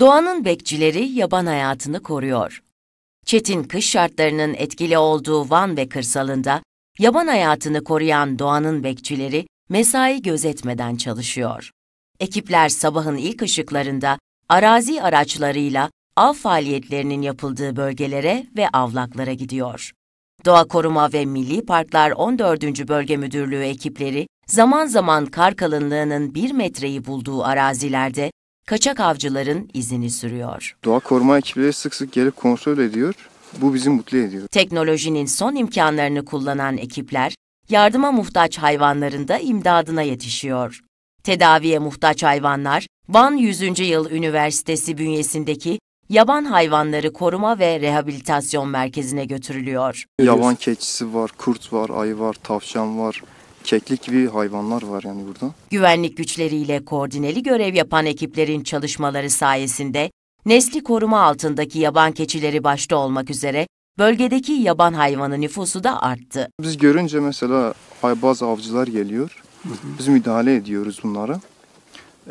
Doğanın bekçileri yaban hayatını koruyor. Çetin kış şartlarının etkili olduğu Van ve kırsalında yaban hayatını koruyan doğanın bekçileri mesai gözetmeden çalışıyor. Ekipler sabahın ilk ışıklarında arazi araçlarıyla av faaliyetlerinin yapıldığı bölgelere ve avlaklara gidiyor. Doğa Koruma ve Milli Parklar 14. Bölge Müdürlüğü ekipleri zaman zaman kar kalınlığının 1 metreyi bulduğu arazilerde kaçak avcıların izini sürüyor. Doğa koruma ekipleri sık sık gelip kontrol ediyor. Bu bizi mutlu ediyor. Teknolojinin son imkanlarını kullanan ekipler, yardıma muhtaç hayvanların da imdadına yetişiyor. Tedaviye muhtaç hayvanlar, Van 100. Yıl Üniversitesi bünyesindeki Yaban Hayvanları Koruma ve Rehabilitasyon Merkezi'ne götürülüyor. Yaban keçisi var, kurt var, ayı var, tavşan var, keklik gibi hayvanlar var yani burada. Güvenlik güçleriyle koordineli görev yapan ekiplerin çalışmaları sayesinde nesli koruma altındaki yaban keçileri başta olmak üzere bölgedeki yaban hayvanı nüfusu da arttı. Biz görünce mesela bazı avcılar geliyor. Biz müdahale ediyoruz bunlara.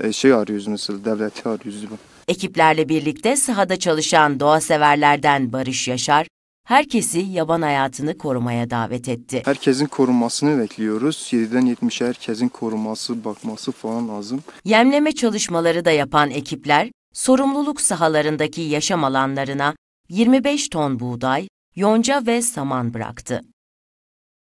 E, şey arıyoruz mesela devleti arıyoruz. Ekiplerle birlikte sahada çalışan doğa severlerden Barış Yaşar, herkesi yaban hayatını korumaya davet etti. Herkesin korunmasını bekliyoruz. 7'den 70'e herkesin korunması, bakması falan lazım. Yemleme çalışmaları da yapan ekipler, sorumluluk sahalarındaki yaşam alanlarına 25 ton buğday, yonca ve saman bıraktı.